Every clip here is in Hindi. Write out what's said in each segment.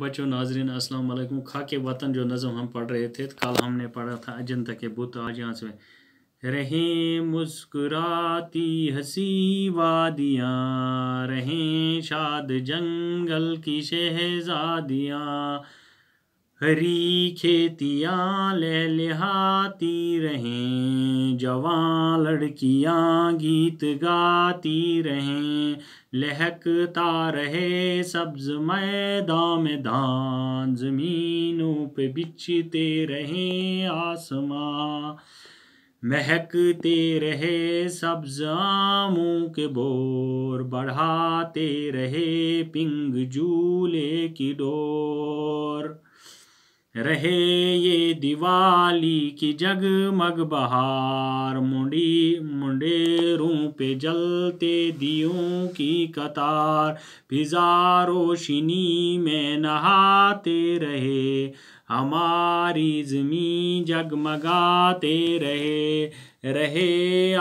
बच्चों नाजरीन अस्सलाम वालेकुम खाके वतन जो नज़म हम पढ़ रहे थे कल हमने पढ़ा था अजंता के बुत आज यहाँ से रहें मुस्कुराती हसी वादियाँ रहें शाद जंगल की शहजादियाँ हरी खेतियाँ ले लिहाती रहें जवान लड़कियाँ गीत गाती रहें लहकता रहे सब्ज मैदान में धान जमीनों पे बिछते रहें आसमां महकते रहे सब्ज आमों के बोर बढ़ाते रहे पिंग झूले की डोर रहे ये दिवाली की जग मग बहार मुंडी मुंडेरों पे जलते दियों की कतार फिजा रोशनी में नहाते रहे हमारी जमी जगमगाते रहे रहे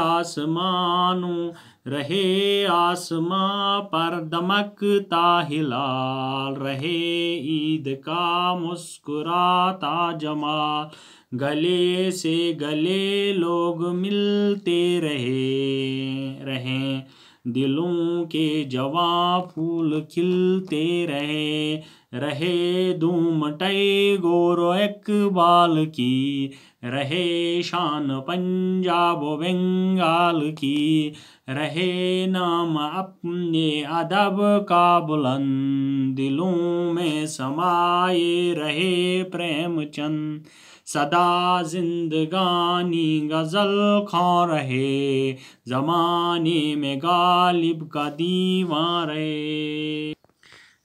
आसमानों रहे आसमां पर दमकता हिलाल रहे ईद का मुस्कुराता जमाल गले से गले लोग मिलते रहे रहे दिलों के जवा फूल खिलते रहे रहे धूम टय गोरो इकबाल की रहे शान पंजाब बंगाल की रहे नाम अपने अदब का बुलंद दिलों में समाये रहे प्रेम चंद सदा जिंदगानी गजल खा रहे जमाने में गालिब का दीवार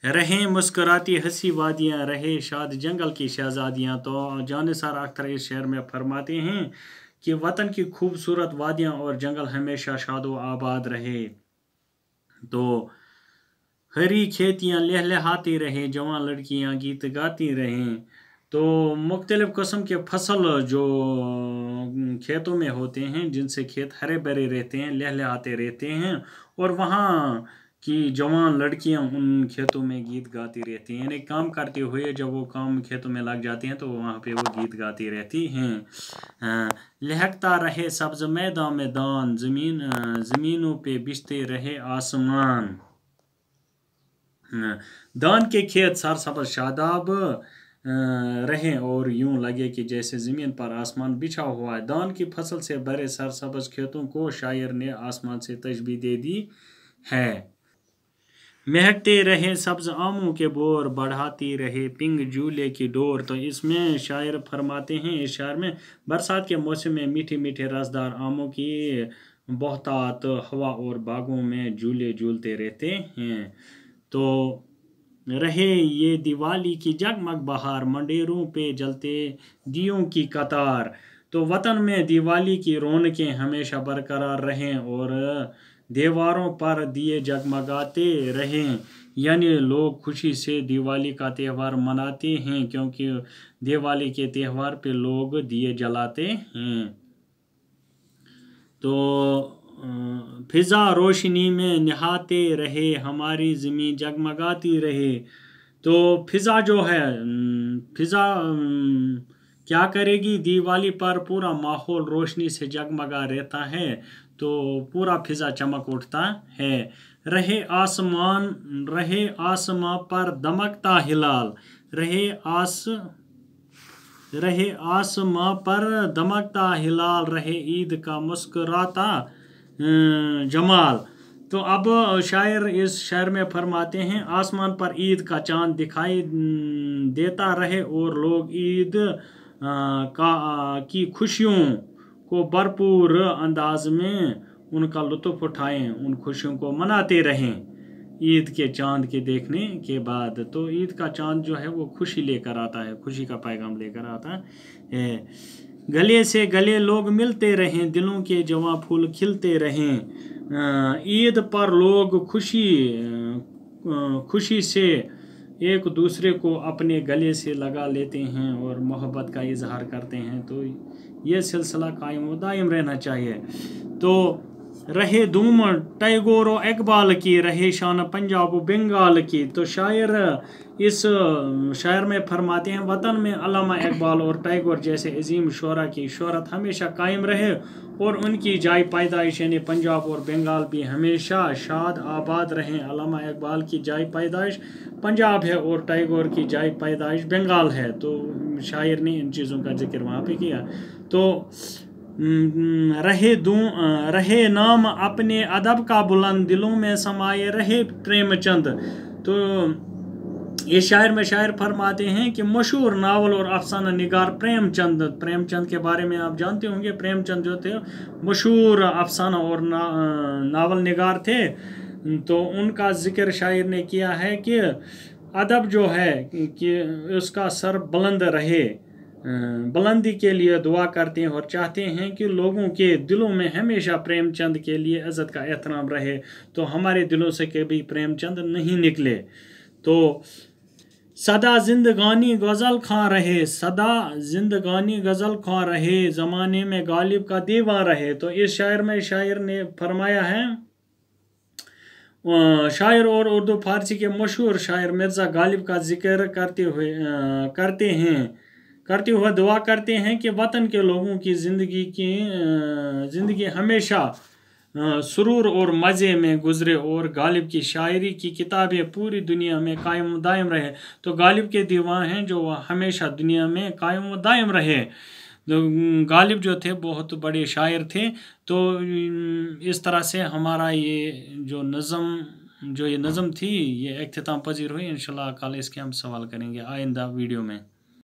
रहें मुस्कराती हंसी वादियाँ रहे शाद जंगल की शहजादियाँ तो जानिसार अख्तर इस शहर में फरमाते हैं कि वतन की खूबसूरत वादियाँ और जंगल हमेशा शाद व आबाद रहे तो हरी खेतियाँ लहलहाती रहें जवान लड़कियाँ गीत गाती रहें तो मुख्तलिफ़ कस्म के फसल जो खेतों में होते हैं जिनसे खेत हरे भरे रहते हैं लहलहाते रहते हैं और वहाँ कि जवान लड़कियां उन खेतों में गीत गाती रहती हैं यानी काम करते हुए जब वो काम खेतों में लग जाती हैं तो वहाँ पे वो गीत गाती रहती हैं हाँ, लहकता रहे सब्ज मैदान में दान ज़मीन ज़मीनों पे बिछते रहे आसमान हाँ, दान के खेत सरसब्ज शादाब रहें और यूं लगे कि जैसे ज़मीन पर आसमान बिछा हुआ है दान की फसल से भरे सरसब्ज खेतों को शायर ने आसमान से तजबी दे दी है महकते रहे सब्ज आमों के बोर बढ़ाती रहे पिंग झूले की डोर तो इसमें शायर फरमाते हैं इस शायर में बरसात के मौसम में मीठे मीठे रसदार आमों की बहतात हवा और बागों में झूले झूलते रहते हैं तो रहे ये दिवाली की जगमग बहार मंडेरों पे जलते दियों की कतार तो वतन में दिवाली की रौनकें हमेशा बरकरार रहें और दीवारों पर दिए जगमगाते रहें यानी लोग खुशी से दिवाली का त्यौहार मनाते हैं क्योंकि दिवाली के त्यौहार पे लोग दिए जलाते हैं तो फिज़ा रोशनी में निहाते रहे हमारी ज़मीन जगमगाती रहे तो फिज़ा जो है फिज़ा क्या करेगी दिवाली पर पूरा माहौल रोशनी से जगमगा रहता है तो पूरा फिजा चमक उठता है रहे आसमान रहे आसमां पर दमकता हिलाल रहे आस रहे आसमां पर दमकता हिलाल रहे ईद का मुस्कराता अं, जमाल तो अब शायर इस शायर में फरमाते हैं आसमान पर ईद का चांद दिखाई अं, देता रहे और लोग ईद अं, का की खुशियों को भरपूर अंदाज में उनका लुत्फ़ उठाएं उन खुशियों को मनाते रहें ईद के चांद के देखने के बाद तो ईद का चांद जो है वो खुशी लेकर आता है खुशी का पैगाम लेकर आता है गले से गले लोग मिलते रहें दिलों के जवा फूल खिलते रहें ईद पर लोग खुशी खुशी से एक दूसरे को अपने गले से लगा लेते हैं और मोहब्बत का इजहार करते हैं तो ये सिलसिला कायम व दायम रहना चाहिए तो रहे दूम टैगोर व इकबाल की रहे शान पंजाब व बंगाल की तो शायर इस शायर में फरमाते हैं वतन में अलामा इकबाल और टैगोर जैसे अजीम शरा की शहरत हमेशा कायम रहे और उनकी जाय पैदाइश यानी पंजाब और बंगाल भी हमेशा शाद आबाद रहें अलामा इकबाल की जाय पैदाइश पंजाब है और टैगोर की जाय पैदाइश बंगाल है तो शायर ने इन चीज़ों का जिक्र वहाँ पर किया तो हम्म, रहे दू रहे नाम अपने अदब का बुलंद दिलों में समाये रहे प्रेमचंद तो ये शायर में शायर फरमाते हैं कि मशहूर नावल और अफसाना निगार प्रेमचंद प्रेमचंद के बारे में आप जानते होंगे प्रेमचंद जो थे मशहूर अफसाना और ना, नावल निगार थे तो उनका जिक्र शायर ने किया है कि अदब जो है कि उसका सर बुलंद रहे बुलंदी के लिए दुआ करते हैं और चाहते हैं कि लोगों के दिलों में हमेशा प्रेमचंद के लिए इज़्ज़त का एहतराम रहे तो हमारे दिलों से कभी प्रेमचंद नहीं निकले तो सदा जिंदगानी गज़ल खां रहे सदा जिंदगानी गज़ल खां रहे ज़माने में गालिब का दीवा रहे तो इस शायर में शायर ने फरमाया है शायर और उर्दू फारसी के मशहूर शायर मिर्ज़ा गालिब का जिक्र करते हुए करते हैं करते हुए दुआ करते हैं कि वतन के लोगों की ज़िंदगी की ज़िंदगी हमेशा सुरूर और मज़े में गुजरे और गालिब की शायरी की किताबें पूरी दुनिया में कायम दायम रहे तो गालिब के दीवान हैं जो हमेशा दुनिया में कायम दायम रहे तो, गालिब जो थे बहुत बड़े शायर थे तो इस तरह से हमारा ये जो नज़म जो ये नज़म थी ये अख्ताम पजीर हुई इन कल इसके हम सवाल करेंगे आइंदा वीडियो में